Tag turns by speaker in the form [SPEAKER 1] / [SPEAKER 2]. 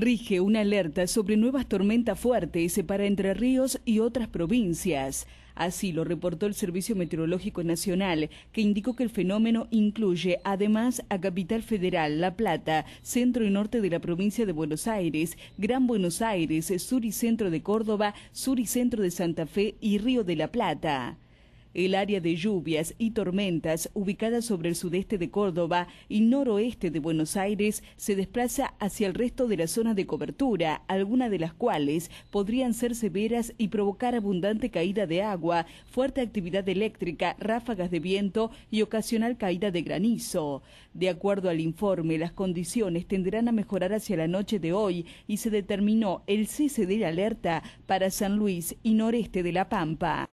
[SPEAKER 1] rige una alerta sobre nuevas tormentas fuertes para Entre Ríos y otras provincias. Así lo reportó el Servicio Meteorológico Nacional, que indicó que el fenómeno incluye además a Capital Federal, La Plata, centro y norte de la provincia de Buenos Aires, Gran Buenos Aires, sur y centro de Córdoba, sur y centro de Santa Fe y Río de la Plata. El área de lluvias y tormentas ubicada sobre el sudeste de Córdoba y noroeste de Buenos Aires se desplaza hacia el resto de la zona de cobertura, algunas de las cuales podrían ser severas y provocar abundante caída de agua, fuerte actividad eléctrica, ráfagas de viento y ocasional caída de granizo. De acuerdo al informe, las condiciones tenderán a mejorar hacia la noche de hoy y se determinó el cese de la alerta para San Luis y noreste de
[SPEAKER 2] La Pampa.